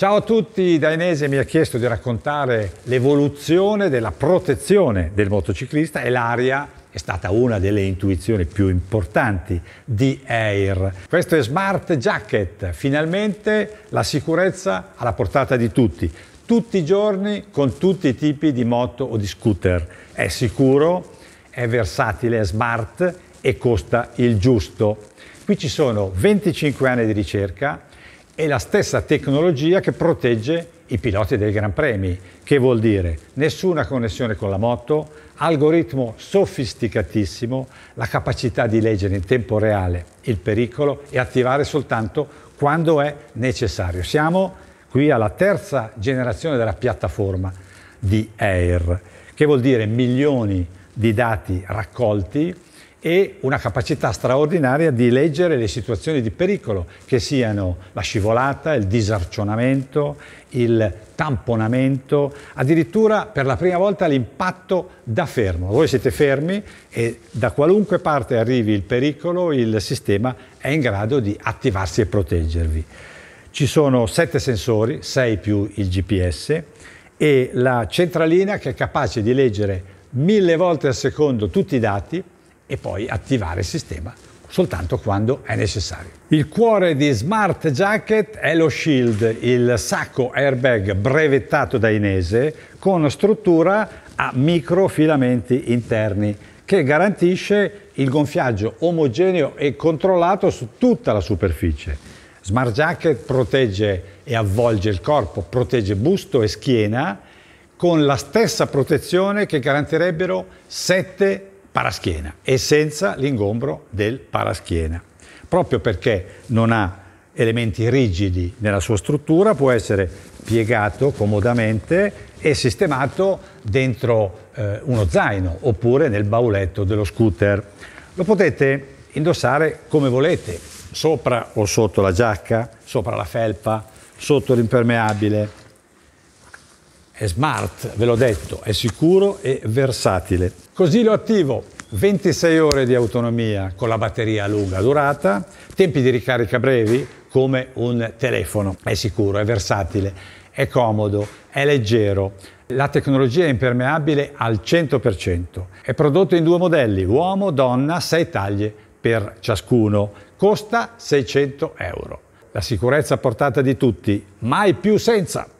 Ciao a tutti, Dainese mi ha chiesto di raccontare l'evoluzione della protezione del motociclista e l'aria è stata una delle intuizioni più importanti di Air. Questo è Smart Jacket, finalmente la sicurezza alla portata di tutti, tutti i giorni con tutti i tipi di moto o di scooter. È sicuro, è versatile, è smart e costa il giusto. Qui ci sono 25 anni di ricerca, è la stessa tecnologia che protegge i piloti dei Gran Premi, che vuol dire nessuna connessione con la moto, algoritmo sofisticatissimo, la capacità di leggere in tempo reale il pericolo e attivare soltanto quando è necessario. Siamo qui alla terza generazione della piattaforma di Air, che vuol dire milioni di dati raccolti e una capacità straordinaria di leggere le situazioni di pericolo, che siano la scivolata, il disarcionamento, il tamponamento, addirittura per la prima volta l'impatto da fermo. Voi siete fermi e da qualunque parte arrivi il pericolo, il sistema è in grado di attivarsi e proteggervi. Ci sono sette sensori, sei più il GPS, e la centralina che è capace di leggere mille volte al secondo tutti i dati e poi attivare il sistema soltanto quando è necessario. Il cuore di Smart Jacket è lo Shield, il sacco airbag brevettato da Inese con struttura a microfilamenti interni che garantisce il gonfiaggio omogeneo e controllato su tutta la superficie. Smart Jacket protegge e avvolge il corpo, protegge busto e schiena con la stessa protezione che garantirebbero 7 paraschiena e senza l'ingombro del paraschiena. Proprio perché non ha elementi rigidi nella sua struttura, può essere piegato comodamente e sistemato dentro eh, uno zaino oppure nel bauletto dello scooter. Lo potete indossare come volete, sopra o sotto la giacca, sopra la felpa, sotto l'impermeabile, è smart, ve l'ho detto, è sicuro e versatile. Così lo attivo 26 ore di autonomia con la batteria a lunga durata, tempi di ricarica brevi come un telefono. È sicuro, è versatile, è comodo, è leggero. La tecnologia è impermeabile al 100%. È prodotto in due modelli, uomo, donna, 6 taglie per ciascuno. Costa 600 euro. La sicurezza a portata di tutti, mai più senza.